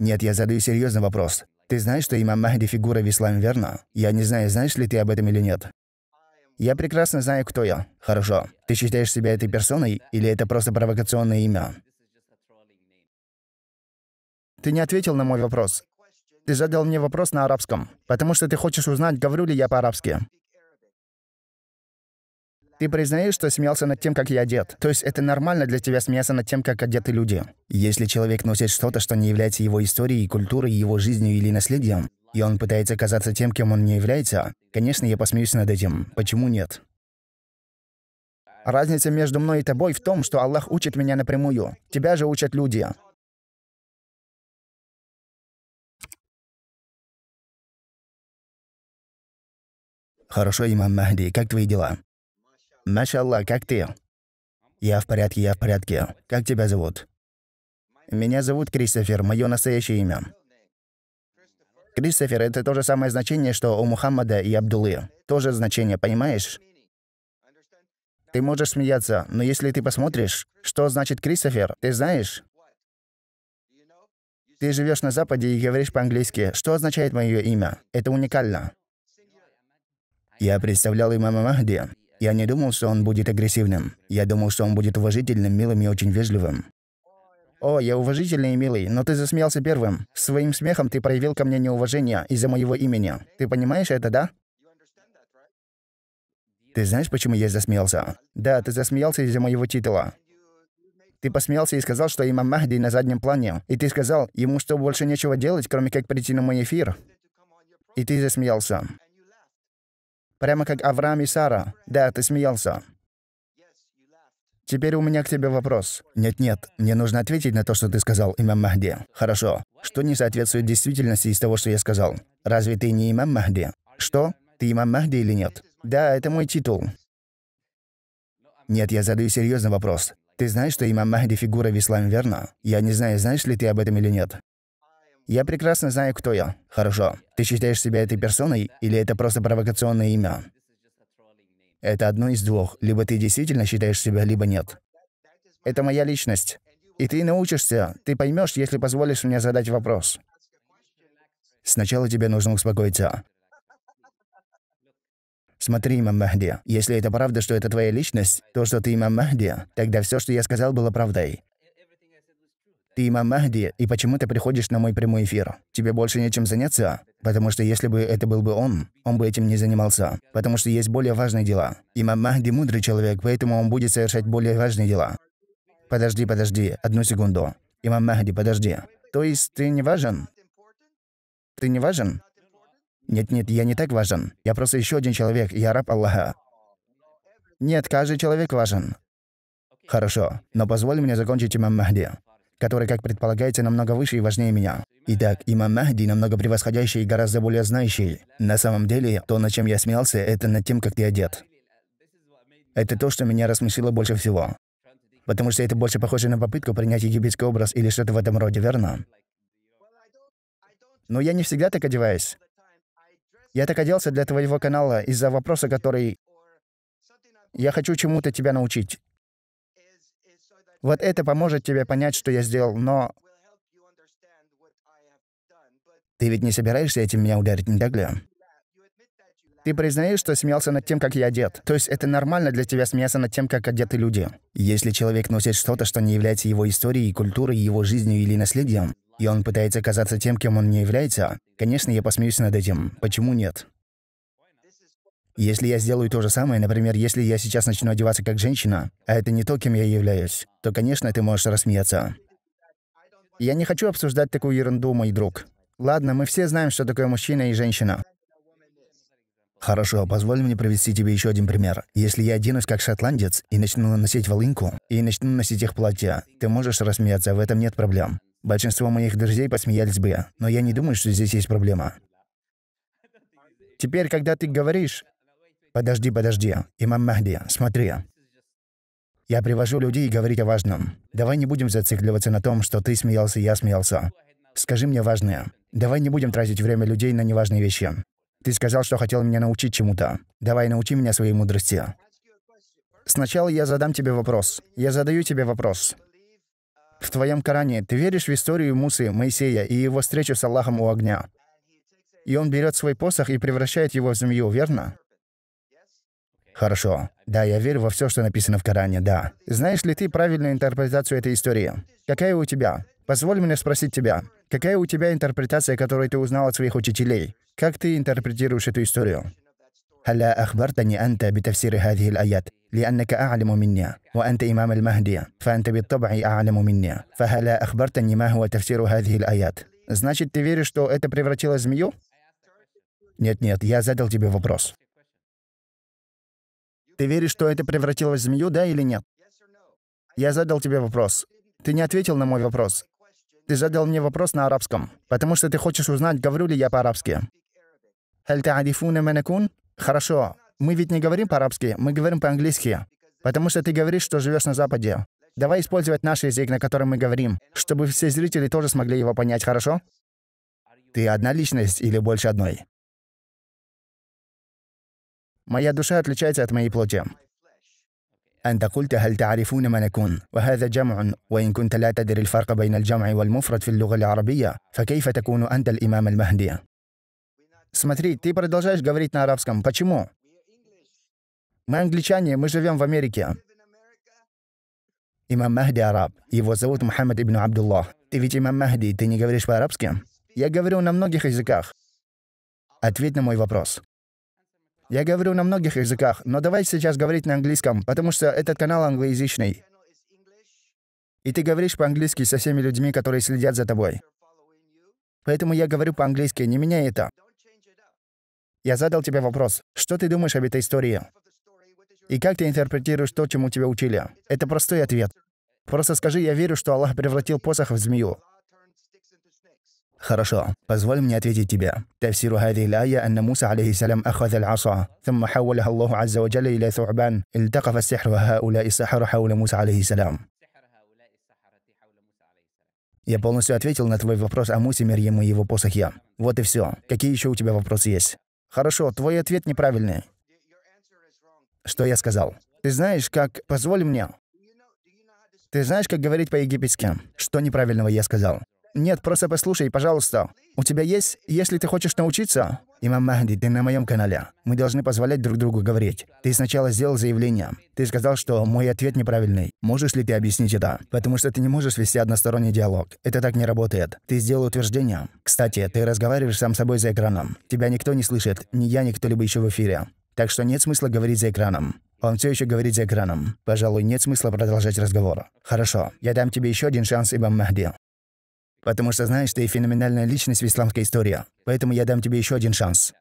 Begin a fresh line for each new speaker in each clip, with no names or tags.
Нет, я задаю серьезный вопрос. Ты знаешь, что имам Махди фигура в исламе, верно? Я не знаю, знаешь ли ты об этом или нет. Я прекрасно знаю, кто я. Хорошо. Ты считаешь себя этой персоной, или это просто провокационное имя? Ты не ответил на мой вопрос. Ты задал мне вопрос на арабском, потому что ты хочешь узнать, говорю ли я по-арабски. Ты признаешь, что смеялся над тем, как я одет? То есть это нормально для тебя смеяться над тем, как одеты люди? Если человек носит что-то, что не является его историей, культурой, его жизнью или наследием, и он пытается казаться тем, кем он не является, конечно, я посмеюсь над этим. Почему нет? Разница между мной и тобой в том, что Аллах учит меня напрямую. Тебя же учат люди. Хорошо, имам Махди, как твои дела? Машалла, как ты? Я в порядке, я в порядке. Как тебя зовут? Меня зовут Кристофер, мое настоящее имя. Кристофер — это то же самое значение, что у Мухаммада и Абдулы. То же значение, понимаешь? Ты можешь смеяться, но если ты посмотришь, что значит Кристофер, ты знаешь? Ты живешь на Западе и говоришь по-английски. Что означает мое имя? Это уникально. Я представлял имама Махди. Я не думал, что он будет агрессивным. Я думал, что он будет уважительным, милым и очень вежливым. «О, я уважительный и милый, но ты засмеялся первым. Своим смехом ты проявил ко мне неуважение из-за моего имени. Ты понимаешь это, да?» «Ты знаешь, почему я засмеялся?» «Да, ты засмеялся из-за моего титула. Ты посмеялся и сказал, что имам Махди на заднем плане. И ты сказал ему, что больше нечего делать, кроме как прийти на мой эфир. И ты засмеялся. Прямо как Авраам и Сара. Да, ты смеялся. Теперь у меня к тебе вопрос. Нет-нет, мне нужно ответить на то, что ты сказал, имам Махди. Хорошо. Что не соответствует действительности из того, что я сказал? Разве ты не имам Махди? Что? Ты имам Махди или нет? Да, это мой титул. Нет, я задаю серьезный вопрос. Ты знаешь, что имам Махди — фигура в исламе, верна? Я не знаю, знаешь ли ты об этом или нет. Я прекрасно знаю, кто я. Хорошо. Ты считаешь себя этой персоной, или это просто провокационное имя? Это одно из двух. Либо ты действительно считаешь себя, либо нет. Это моя личность. И ты научишься, ты поймешь, если позволишь мне задать вопрос. Сначала тебе нужно успокоиться. Смотри, имам Махди, если это правда, что это твоя личность, то, что ты имам Махди, тогда все, что я сказал, было правдой. Ты имам Махди, и почему ты приходишь на мой прямой эфир? Тебе больше нечем заняться? Потому что если бы это был бы он, он бы этим не занимался. Потому что есть более важные дела. Имам Махди мудрый человек, поэтому он будет совершать более важные дела. Подожди, подожди, одну секунду. Имам Махди, подожди. То есть ты не важен? Ты не важен? Нет-нет, я не так важен. Я просто еще один человек, я раб Аллаха. Нет, каждый человек важен. Хорошо, но позволь мне закончить имам Махди который, как предполагается, намного выше и важнее меня. Итак, имам Махди намного превосходящий и гораздо более знающий. На самом деле, то, над чем я смеялся, это над тем, как ты одет. Это то, что меня рассмешило больше всего. Потому что это больше похоже на попытку принять египетский образ или что-то в этом роде, верно? Но я не всегда так одеваюсь. Я так оделся для твоего канала из-за вопроса, который... Я хочу чему-то тебя научить. Вот это поможет тебе понять, что я сделал, но... Ты ведь не собираешься этим меня ударить, не так ли? Ты признаешь, что смеялся над тем, как я одет. То есть это нормально для тебя смеяться над тем, как одеты люди. Если человек носит что-то, что не является его историей, культурой, его жизнью или наследием, и он пытается казаться тем, кем он не является, конечно, я посмеюсь над этим. Почему нет? Если я сделаю то же самое, например, если я сейчас начну одеваться как женщина, а это не то, кем я являюсь, то, конечно, ты можешь рассмеяться. Я не хочу обсуждать такую ерунду, мой друг. Ладно, мы все знаем, что такое мужчина и женщина. Хорошо, позволь мне привести тебе еще один пример. Если я оденусь как шотландец и начну носить волынку, и начну носить их платья, ты можешь рассмеяться, в этом нет проблем. Большинство моих друзей посмеялись бы, но я не думаю, что здесь есть проблема. Теперь, когда ты говоришь, «Подожди, подожди, имам Махди, смотри. Я привожу людей говорить о важном. Давай не будем зацикливаться на том, что ты смеялся, я смеялся. Скажи мне важное. Давай не будем тратить время людей на неважные вещи. Ты сказал, что хотел меня научить чему-то. Давай научи меня своей мудрости. Сначала я задам тебе вопрос. Я задаю тебе вопрос. В твоем Коране ты веришь в историю Мусы, Моисея и его встречу с Аллахом у огня? И он берет свой посох и превращает его в змею, верно? Хорошо. Да, я верю во все, что написано в Коране, да. Знаешь ли ты правильную интерпретацию этой истории? Какая у тебя? Позволь мне спросить тебя. Какая у тебя интерпретация, которую ты узнал от своих учителей? Как ты интерпретируешь эту историю? هلا أخبرتني أنت بتفسير هذه الآيات لأنك أعلم مني وأنت إمام المهدي فأنت بالطبع أعلم مني فهلا أخبرتني ما هو تفسير هذه الآيات Значит, ты веришь, что это превратило змею? Нет-нет, я задал тебе вопрос. Ты веришь, что это превратилось в змею, да или нет? Я задал тебе вопрос. Ты не ответил на мой вопрос. Ты задал мне вопрос на арабском, потому что ты хочешь узнать, говорю ли я по-арабски. Хорошо. Мы ведь не говорим по-арабски, мы говорим по-английски. Потому что ты говоришь, что живешь на Западе. Давай использовать наш язык, на котором мы говорим, чтобы все зрители тоже смогли его понять, хорошо? Ты одна личность или больше одной? моя душа отличается от моей плоти. أنت قلت هل تعرفون من أكون؟ وهذا جمع وإن كنت لا تدري الفرق بين الجمع والمفرد في اللغة العربية فكيف تكون أنت الإمام المهدي؟ Смотри, ты продолжаешь говорить на арабском. Почему? Мы англичане, мы живем в Америке. Имам Махди араб. Его зовут Мухаммад ибн Абдуллах. Ты ведь имам Махди, ты не говоришь по-арабски? Я говорю на многих языках. Ответь на мой вопрос. Я говорю на многих языках, но давай сейчас говорить на английском, потому что этот канал англоязычный. И ты говоришь по-английски со всеми людьми, которые следят за тобой. Поэтому я говорю по-английски, не меняй это. Я задал тебе вопрос. Что ты думаешь об этой истории? И как ты интерпретируешь то, чему тебя учили? Это простой ответ. Просто скажи, я верю, что Аллах превратил посох в змею. «Хорошо. Позволь мне ответить тебе. تفسير هذه الآية أن موسى عليه السلام أخذ العصا ثم حولها الله عز وجل إلى ثعبان التقف السحر هؤلاء السحرة حول موسى عليه السلام Я полностью ответил на твой вопрос о Мусе, Мерьем и его посохе. Вот и все. Какие еще у тебя вопросы есть? Хорошо, твой ответ неправильный. Что я сказал? Ты знаешь, как... Позволь мне. Ты знаешь, как говорить по-египетски? Что неправильного я сказал? Нет, просто послушай, пожалуйста. У тебя есть, если ты хочешь научиться? Имам Махди, ты на моем канале. Мы должны позволять друг другу говорить. Ты сначала сделал заявление. Ты сказал, что мой ответ неправильный. Можешь ли ты объяснить это? Потому что ты не можешь вести односторонний диалог. Это так не работает. Ты сделал утверждение. Кстати, ты разговариваешь сам с собой за экраном. Тебя никто не слышит. Ни я, ни кто-либо еще в эфире. Так что нет смысла говорить за экраном. Он все еще говорит за экраном. Пожалуй, нет смысла продолжать разговор. Хорошо, я дам тебе еще один шанс, Ибам Махди. Потому что знаешь, ты феноменальная личность в исламской истории. Поэтому я дам тебе еще один шанс.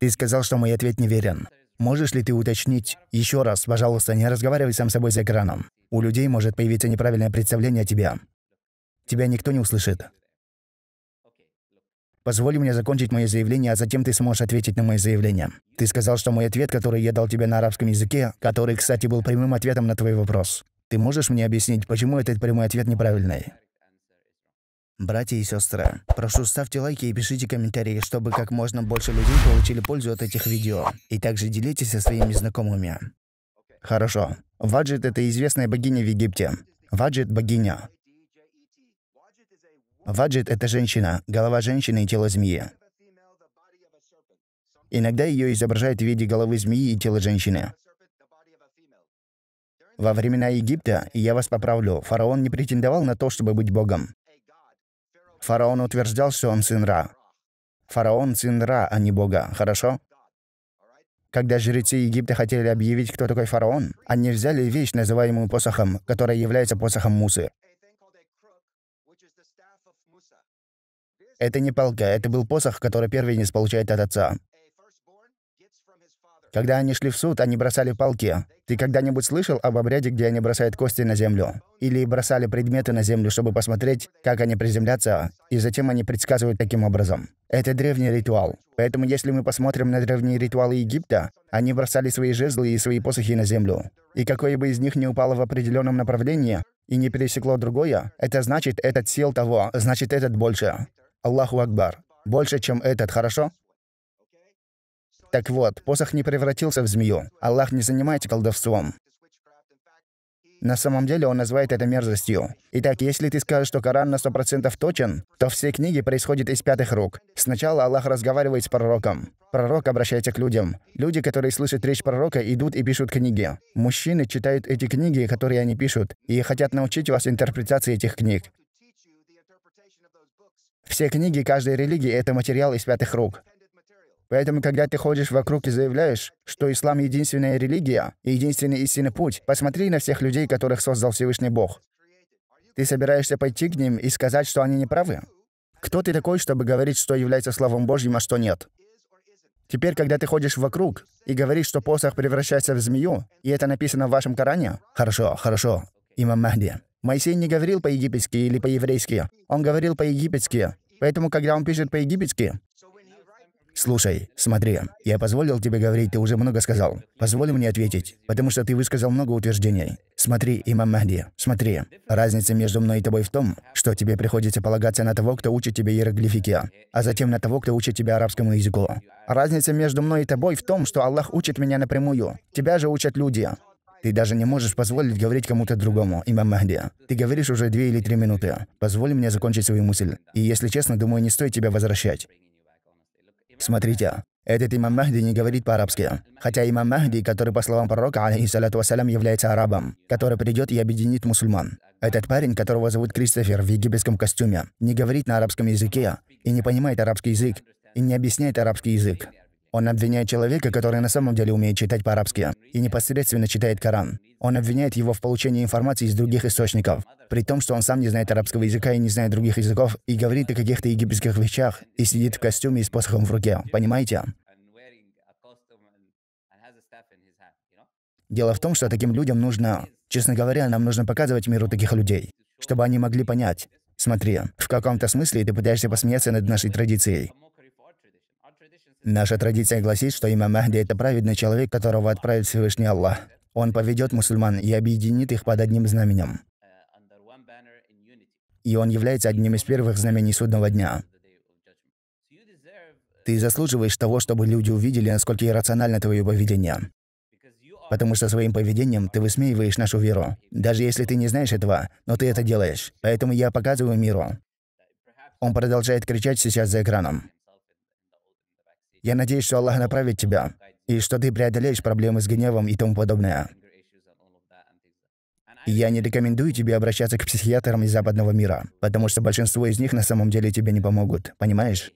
Ты сказал, что мой ответ неверен. Можешь ли ты уточнить еще раз, пожалуйста, не разговаривай сам с собой за экраном. У людей может появиться неправильное представление о тебе. Тебя никто не услышит. Позволь мне закончить мое заявление, а затем ты сможешь ответить на мои заявления. Ты сказал, что мой ответ, который я дал тебе на арабском языке, который, кстати, был прямым ответом на твой вопрос. Ты можешь мне объяснить, почему этот прямой ответ неправильный? Братья и сестры, прошу ставьте лайки и пишите комментарии, чтобы как можно больше людей получили пользу от этих видео. И также делитесь со своими знакомыми. Хорошо. Ваджид – это известная богиня в Египте. Ваджид – богиня. Ваджид – это женщина, голова женщины и тело змеи. Иногда ее изображают в виде головы змеи и тела женщины. Во времена Египта, я вас поправлю, фараон не претендовал на то, чтобы быть богом. Фараон утверждал, что он сын Ра. Фараон — сын Ра, а не бога, хорошо? Когда жрецы Египта хотели объявить, кто такой фараон, они взяли вещь, называемую посохом, которая является посохом Мусы. Это не палка, это был посох, который первенец получает от отца. Когда они шли в суд, они бросали полки. Ты когда-нибудь слышал об обряде, где они бросают кости на землю? Или бросали предметы на землю, чтобы посмотреть, как они приземлятся, и затем они предсказывают таким образом. Это древний ритуал. Поэтому если мы посмотрим на древние ритуалы Египта, они бросали свои жезлы и свои посохи на землю. И какое бы из них не упало в определенном направлении и не пересекло другое, это значит, этот сел того, значит, этот больше. Аллаху Акбар. Больше, чем этот, хорошо? Так вот, посох не превратился в змею. Аллах не занимается колдовством. На самом деле он называет это мерзостью. Итак, если ты скажешь, что Коран на 100% точен, то все книги происходят из пятых рук. Сначала Аллах разговаривает с пророком. Пророк обращается к людям. Люди, которые слышат речь пророка, идут и пишут книги. Мужчины читают эти книги, которые они пишут, и хотят научить вас интерпретации этих книг. Все книги каждой религии — это материал из пятых рук. Поэтому, когда ты ходишь вокруг и заявляешь, что ислам — единственная религия и единственный истинный путь, посмотри на всех людей, которых создал Всевышний Бог. Ты собираешься пойти к ним и сказать, что они не правы? Кто ты такой, чтобы говорить, что является Словом Божьим, а что нет? Теперь, когда ты ходишь вокруг и говоришь, что посох превращается в змею, и это написано в вашем Коране... Хорошо, хорошо, имам Махди. Моисей не говорил по-египетски или по-еврейски. Он говорил по-египетски. Поэтому, когда он пишет по-египетски, «Слушай, смотри, я позволил тебе говорить, ты уже много сказал. Позволь мне ответить, потому что ты высказал много утверждений. Смотри, имам Махди, смотри. Разница между мной и тобой в том, что тебе приходится полагаться на того, кто учит тебе иероглифике, а затем на того, кто учит тебя арабскому языку. Разница между мной и тобой в том, что Аллах учит меня напрямую. Тебя же учат люди. Ты даже не можешь позволить говорить кому-то другому, имам Махди. Ты говоришь уже две или три минуты. Позволь мне закончить свою мысль. И если честно, думаю, не стоит тебя возвращать. Смотрите, этот имам Махди не говорит по-арабски. Хотя имам Махди, который, по словам пророка, алейхиссалату вассалям, является арабом, который придет и объединит мусульман. Этот парень, которого зовут Кристофер в египетском костюме, не говорит на арабском языке и не понимает арабский язык, и не объясняет арабский язык. Он обвиняет человека, который на самом деле умеет читать по-арабски и непосредственно читает Коран. Он обвиняет его в получении информации из других источников, при том, что он сам не знает арабского языка и не знает других языков, и говорит о каких-то египетских вещах, и сидит в костюме и с посохом в руке. Понимаете? Дело в том, что таким людям нужно... Честно говоря, нам нужно показывать миру таких людей, чтобы они могли понять. Смотри, в каком-то смысле ты пытаешься посмеяться над нашей традицией. Наша традиция гласит, что имя Махди – это праведный человек, которого отправит Всевышний Аллах. Он поведет мусульман и объединит их под одним знаменем. И он является одним из первых знамений судного дня. Ты заслуживаешь того, чтобы люди увидели, насколько иррационально твое поведение. Потому что своим поведением ты высмеиваешь нашу веру. Даже если ты не знаешь этого, но ты это делаешь. Поэтому я показываю миру. Он продолжает кричать сейчас за экраном. Я надеюсь, что Аллах направит тебя, и что ты преодолеешь проблемы с гневом и тому подобное. Я не рекомендую тебе обращаться к психиатрам из западного мира, потому что большинство из них на самом деле тебе не помогут, понимаешь?